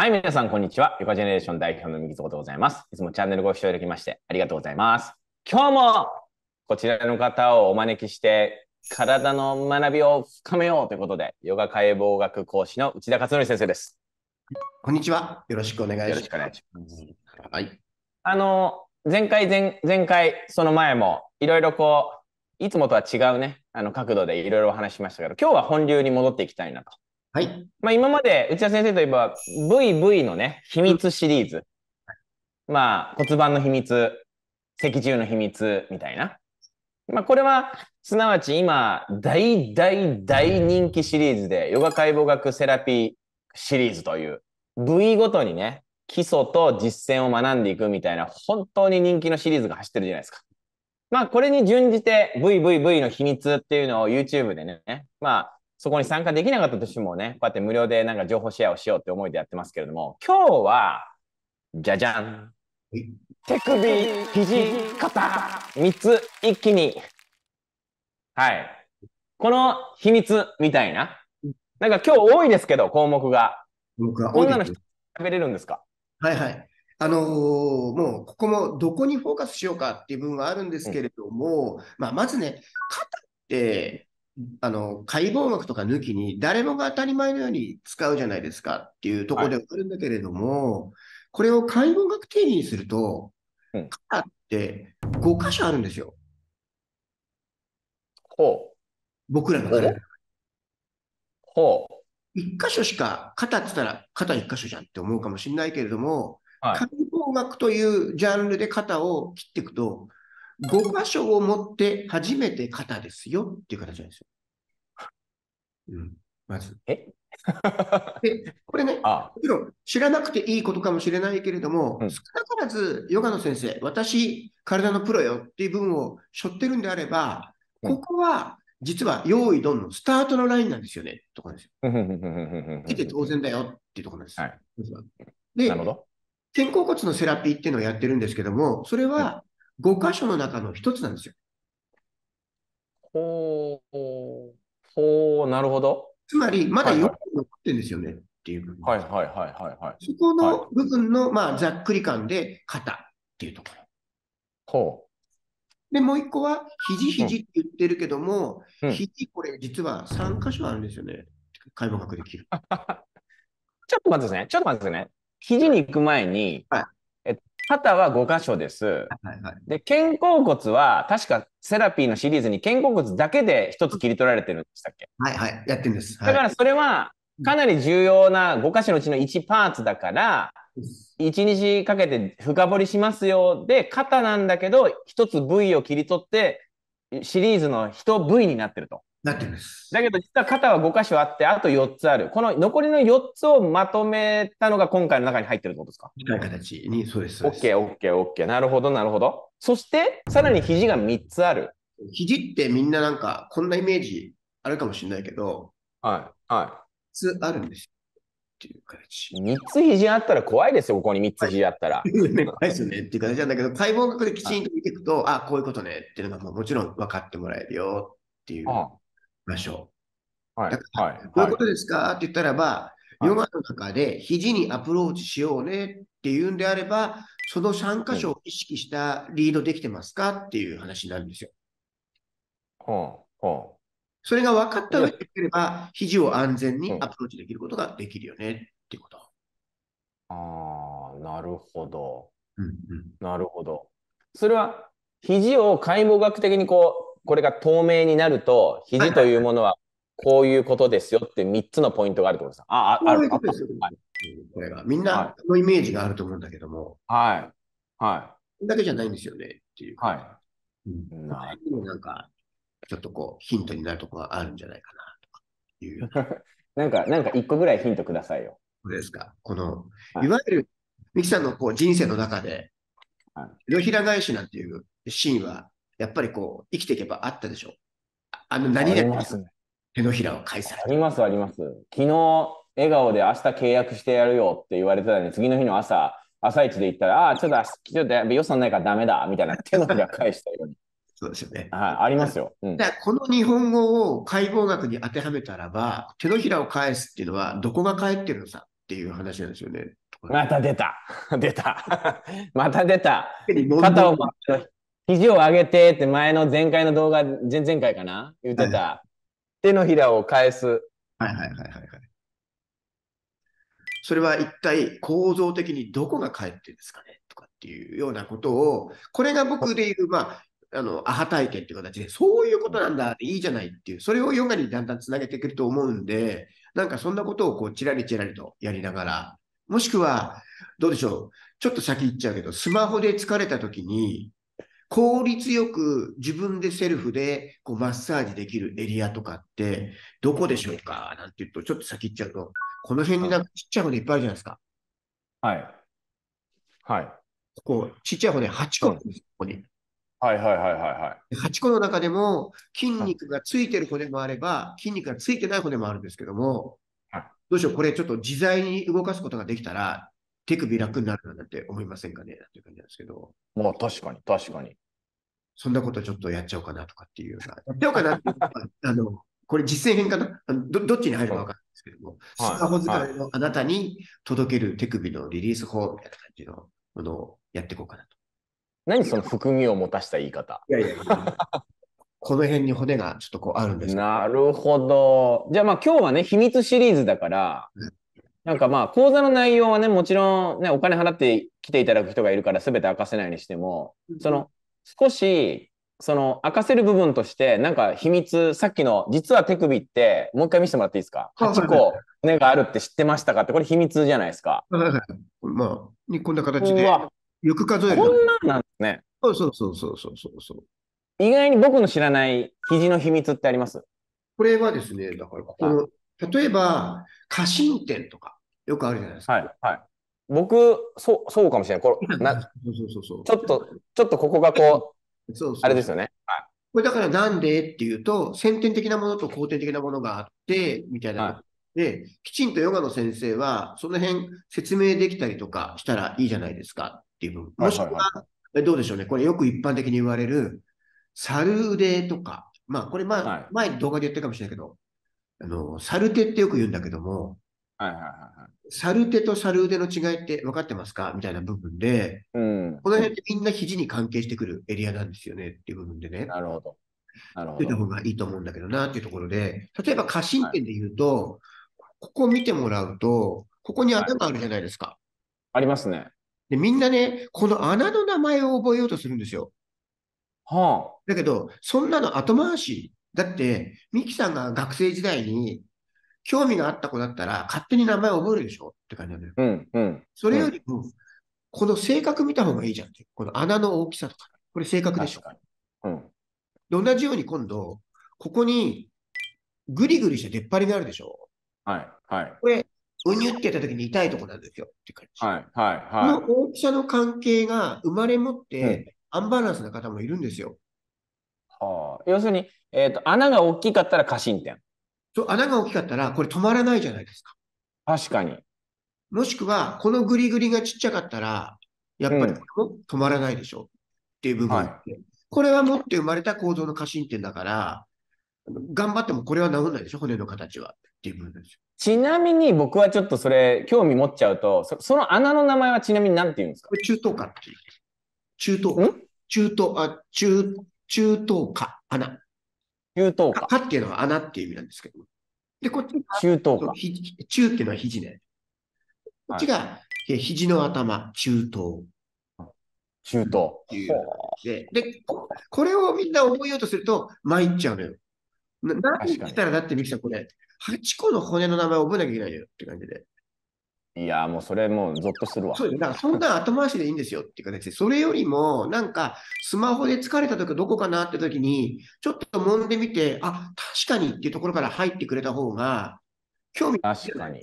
はい、皆さん、こんにちは。ヨガジェネレーション代表の右蔵でございます。いつもチャンネルご視聴いただきまして、ありがとうございます。今日も、こちらの方をお招きして、体の学びを深めようということで、ヨガ解剖学講師の内田勝則先生です。こんにちは。よろしくお願いします。よろしくお願いします。はい。あの、前回、前前回、その前も、いろいろこう、いつもとは違うね、あの角度でいろいろお話しましたけど、今日は本流に戻っていきたいなとはい。まあ、今まで内田先生といえば、VV のね、秘密シリーズ。まあ、骨盤の秘密、脊柱の秘密みたいな。まあ、これは、すなわち今、大大大人気シリーズで、ヨガ解剖学セラピーシリーズという、部位ごとにね、基礎と実践を学んでいくみたいな、本当に人気のシリーズが走ってるじゃないですか。まあ、これに準じて、VVV の秘密っていうのを YouTube でね、まあ、そこに参加できなかったとしてもね、こうやって無料でなんか情報シェアをしようって思いでやってますけれども、今日は、じゃじゃん手首、肘、肩、3つ一気に。はい。この秘密みたいな。なんか今日多いですけど、項目が。僕は多い女の人、れるんですかはいはい。あのー、もうここもどこにフォーカスしようかっていう部分はあるんですけれども、うん、まあ、まずね、肩ってあの、解剖学とか抜きに、誰もが当たり前のように使うじゃないですかっていうところではあるんだけれども、はい、これを解剖学定義にすると、うん、カって5箇所あるんですよ。ほう。僕らの体。ほう。一箇所しか、肩って言ったら肩一箇所じゃんって思うかもしれないけれども、はい、解剖学というジャンルで肩を切っていくと、5箇所を持って初めて肩ですよっていう形なんですよ。うん、まず。え でこれね、もちろん知らなくていいことかもしれないけれども、うん、少なからずヨガの先生、私、体のプロよっていう部分を背負ってるんであれば、ここは実は用意どんのスタートのラインなんですよね、とかですよ。出て当然だよっていうところです。はい、で、肩甲骨のセラピーっていうのをやってるんですけども、それは5箇所の中の一つなんですよ。ほう、ほう、なるほど。つまり、まだ4個残ってるんですよね、はい、っていうはいはいはいはいはい。そこの部分の、まあ、ざっくり感で、肩っていうところ。ほう。で、もう一個は、肘肘って言ってるけども、うん、肘これ実は3箇所あるんですよね。解剖学できる。ちょっと待ってですね。ちょっと待ってですね。肘に行く前に、はい、肩は5箇所です。はいはい、で、肩甲骨は、確かセラピーのシリーズに肩甲骨だけで1つ切り取られてるんでしたっけはいはい、やってるんです。だからそれは、かなり重要な5箇所のうちの1パーツだから、1日かけて深掘りしますよ。で、肩なんだけど、1つ部位を切り取って、シリーズの1部位になってると。なってます。だけど実は肩は5箇所あって、あと4つある。この残りの4つをまとめたのが今回の中に入ってるってことですかみい形に、そうです。OK、OK、OK。なるほど、なるほど。そして、さらに肘が3つある。肘ってみんななんか、こんなイメージあるかもしれないけど、はい、はい。3つあるんですっていう形。3つ肘あったら怖いですよ、ここに3つ肘あったら。はい、怖いですよねっていう形なんだけど、解剖学できちんと見ていくと、あ、こういうことねっていうのがもうもちろん分かってもらえるよっていう。ましょう。はい。はい、どういうことですか、って言ったらば、ヨガの中で肘にアプローチしようねっていうんであれば、その3箇所を意識したリードできてますかっていう話なんですよ。はあ、はあ。それが分かった上できれば、肘を安全にアプローチできることができるよねってこと。ああ、なるほど。うんうん、なるほど。それは、肘を解剖学的にこうこれが透明になると、肘というものはこういうことですよって3つのポイントがあるってことです。あ、あ、ある。これが。みんなのイメージがあると思うんだけども。はい。はい。だけじゃないんですよねっていう。はい。うなんか、ちょっとこう、ヒントになるところがあるんじゃないかなとかいう。なんか、なんか1個ぐらいヒントくださいよ。これですか。この、いわゆる、ミキさんのこう人生の中で、手のひら返しなんていうシーンはやっぱりこう、生きていけばあったでしょ。あの、何々手のひらを返されあります、あります。昨日、笑顔で明日契約してやるよって言われてたのに、次の日の朝、朝一で行ったら、ああ、ちょっと、ちょっと予算ないからダメだ、みたいな 手のひら返したように。そうですよね。はい、ありますよ。うん、この日本語を解剖学に当てはめたらば、手のひらを返すっていうのは、どこが返ってるのさっていう話なんですよね。また出た。出た。また出た。肩を回っ肘を上げてって前の前回の動画、前々回かな言ってた、はいはい、手のひらを返す。はいはいはいはい。それは一体構造的にどこが返ってるんですかねとかっていうようなことを、これが僕で言う、まあ、あの、アハ体験っていう形で、そういうことなんだ、いいじゃないっていう、それをヨガにだんだんつなげてくると思うんで、なんかそんなことをこう、ちらりちらりとやりながら、もしくは、どうでしょう、ちょっと先行っちゃうけど、スマホで疲れた時に、効率よく自分でセルフでこうマッサージできるエリアとかって、どこでしょうかなんて言うと、ちょっと先行っちゃうと、この辺になんかちっちゃい骨いっぱいあるじゃないですか。はい。はい。ここ、ちっちゃい骨8個なんです、ここに。はいはいはいはいはい。8個の中でも、筋肉がついてる骨もあれば、筋肉がついてない骨もあるんですけども、はい、どうしよう、これちょっと自在に動かすことができたら、手首楽になるなんて思いませんかねっていう感じなんですけど。まあ確かに確かに。そんなことちょっとやっちゃおうかなとかっていうような、やっちゃおうかなっていうか、あの、これ実践編かなどどっちに入るかわかんないですけども、スマホ使いのあなたに届ける手首のリリース法みたいな感じのものをやっていこうかなと。何その含みを持たした言い方。いやいや。この辺に骨がちょっとこうあるんですなるほど。じゃあまあ今日はね、秘密シリーズだから、うん、なんかまあ講座の内容はね、もちろんね、お金払って来ていただく人がいるから全て明かせないにしても、うん、その少し、その、明かせる部分として、なんか秘密、さっきの、実は手首って、もう一回見せてもらっていいですか ?8 個骨があるって知ってましたかって、これ秘密じゃないですか。まあ、こんな形で、よく数える。こんなんなんですね。そうそうそうそうそうそう。意外に僕の知らない肘の秘密ってありますこれはですね、だからここの、例えば、過信点とか、よくあるじゃないですか。はい、はい。僕、そう、そうかもしれない。これ、な、そうそうそうちょっと、ちょっとここがこう、そうあれですよね。はい。これだからなんでっていうと、先天的なものと後天的なものがあって、みたいな。はい、で、きちんとヨガの先生は、その辺説明できたりとかしたらいいじゃないですかっていう部分。もしくは、どうでしょうね。これよく一般的に言われる、サ猿腕とか。まあ、これ、まあ、はい、前動画で言ってるかもしれないけど、あの、ル手ってよく言うんだけども、はいはいはい。猿手と猿腕の違いって分かってますかみたいな部分で、うん、この辺ってみんな肘に関係してくるエリアなんですよねっていう部分でね。なるほど。なるほど。た方がいいと思うんだけどなっていうところで、例えば過信点で言うと、はい、ここ見てもらうと、ここに穴があるじゃないですか。はい、ありますね。で、みんなね、この穴の名前を覚えようとするんですよ。はあ。だけど、そんなの後回し。だって、ミキさんが学生時代に興味があった子だったら、勝手に名前覚えるでしょって感じなのよ。うんうん。それよりも、この性格見た方がいいじゃんって。この穴の大きさとか。これ性格でしょ。うん。で、同じように今度、ここに、ぐりぐりして出っ張りがあるでしょ。はい。はい。これ、うにゅってやった時に痛いとこなんですよって感じ。はい。はい。はい。この大きさの関係が生まれ持って、アンバランスな方もいるんですよ。うん、はあ。要するに、えっ、ー、と、穴が大きかったら過信点。う、穴が大きかったら、これ止まらないじゃないですか。確かに。もしくは、このグリグリがちっちゃかったら、やっぱり止まらないでしょ、うん、っていう部分、はい、これは持って生まれた構造の過信点だから、頑張ってもこれは治らないでしょ、骨の形はっていう部分ですよ。ちなみに僕はちょっとそれ、興味持っちゃうと、そその穴の名前はちなみに何て言うんですか中等下っていう。中等中等、あ、中、中等下、穴。中等価。価っていうのは穴っていう意味なんですけど。で、こっち中等中っていうのは肘ね。こっちが、肘の頭、中等。中東。ででこれをみんな覚えようとすると、参っちゃうのよ。な何言ったらだって、ミキさん、これ、8個の骨の名前を覚えなきゃいけないよって感じで。いや、もうそれもうゾッとするわ。そうだからそんな後回しでいいんですよっていう形で、それよりも、なんか、スマホで疲れた時どこかなって時に、ちょっと揉んでみて、あ、確かにっていうところから入ってくれた方が、興味が確かに。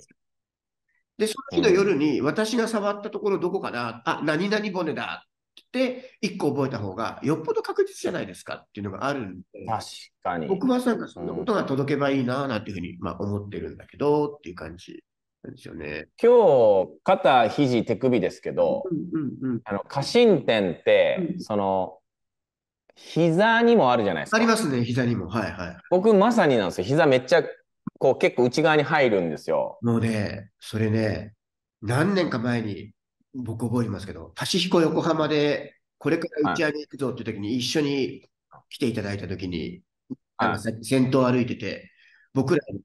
で、その日の夜に、私が触ったところどこかな、うん、あ、何々骨だって1個覚えた方が、よっぽど確実じゃないですかっていうのがあるんで、確かに。僕はなんかそんなことが届けばいいな、なんていうふうに、まあ、思ってるんだけど、っていう感じ。ですよね。今日、肩、肘、手首ですけど、うんうんうん、あの、過伸展って、うん、その、膝にもあるじゃないですか。ありますね、膝にも。はいはい。僕、まさになんですよ。膝めっちゃ、こう、結構内側に入るんですよ。もうね、それね、何年か前に、僕覚えてますけど、パシィコ横浜で、これから打ち上げ行くぞっていう時に、一緒に来ていただいた時に、はい、先頭歩いてて、僕らの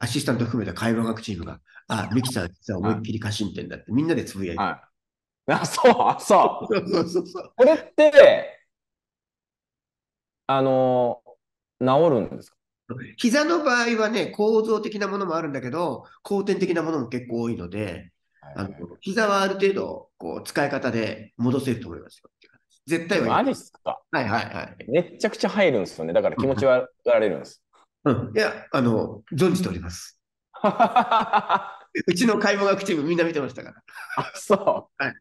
アシスタント含めた会話学チームが、あ、ミキサー、実は思いっきり過信点だって、みんなでつぶやいて。はい、あ、そう、あ、そう。これって、あの、治るんですか膝の場合はね、構造的なものもあるんだけど、後天的なものも結構多いので、あの膝はある程度こう使い方で戻せると思いますよ。絶対は。マジっすかはいはいはい。めちゃくちゃ入るんですよね。だから気持ちはられるんです。うん。いや、あの、存じております。うちの解剖学チームみんな見てましたから。あ、そう。はい、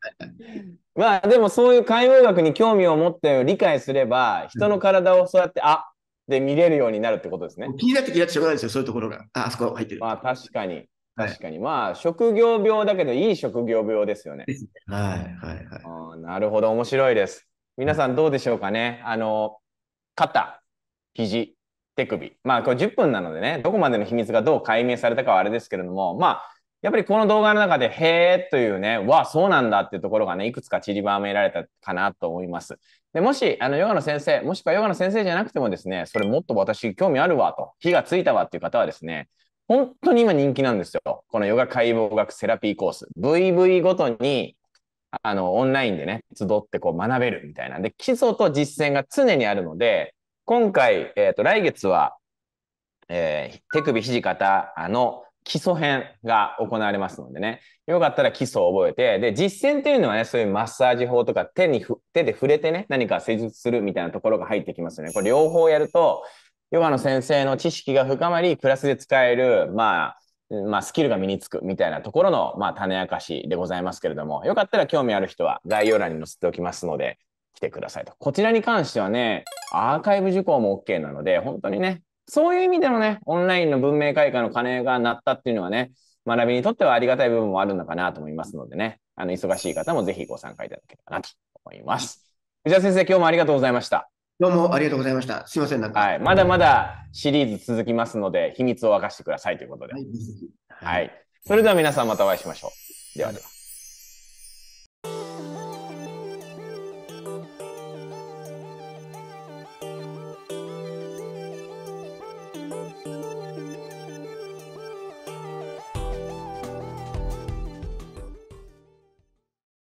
まあでもそういう解剖学に興味を持って理解すれば、人の体をそうやって、うん、あで見れるようになるってことですね。気になって気になってしょうがないですよ、そういうところが。あ、あそこ入ってる。まあ確かに。確かに。はい、まあ職業病だけど、いい職業病ですよね。はいはいはい。なるほど、面白いです。皆さんどうでしょうかね。あの、肩、肘、手首。まあ、これ10分なのでね、どこまでの秘密がどう解明されたかはあれですけれども、まあ、やっぱりこの動画の中で、へえというね、わあ、そうなんだっていうところがね、いくつか散りばめられたかなと思います。で、もし、あの、ヨガの先生、もしくはヨガの先生じゃなくてもですね、それもっと私興味あるわと、火がついたわっていう方はですね、本当に今人気なんですよ。このヨガ解剖学セラピーコース。VV ごとに、あの、オンラインでね、集ってこう学べるみたいなで、基礎と実践が常にあるので、今回、えっ、ー、と、来月は、えー、手首、肘、肩の基礎編が行われますのでね、よかったら基礎を覚えて、で、実践っていうのはね、そういうマッサージ法とか手に手で触れてね、何か施術するみたいなところが入ってきますよね。これ両方やると、ヨガの先生の知識が深まり、プラスで使える、まあ、まあ、スキルが身につくみたいなところの、まあ、種明かしでございますけれども、よかったら興味ある人は概要欄に載せておきますので、来てくださいと。こちらに関してはね、アーカイブ受講も OK なので、本当にね、そういう意味でのね、オンラインの文明開化の鐘が鳴ったっていうのはね、学びにとってはありがたい部分もあるのかなと思いますのでね、あの、忙しい方もぜひご参加いただければなと思います。藤田先生、今日もありがとうございました。どうもありがとうございました。すいません、なんか。はい、まだまだシリーズ続きますので、秘密を明かしてくださいということで。はい。はい、それでは皆さんまたお会いしましょう。ではでは。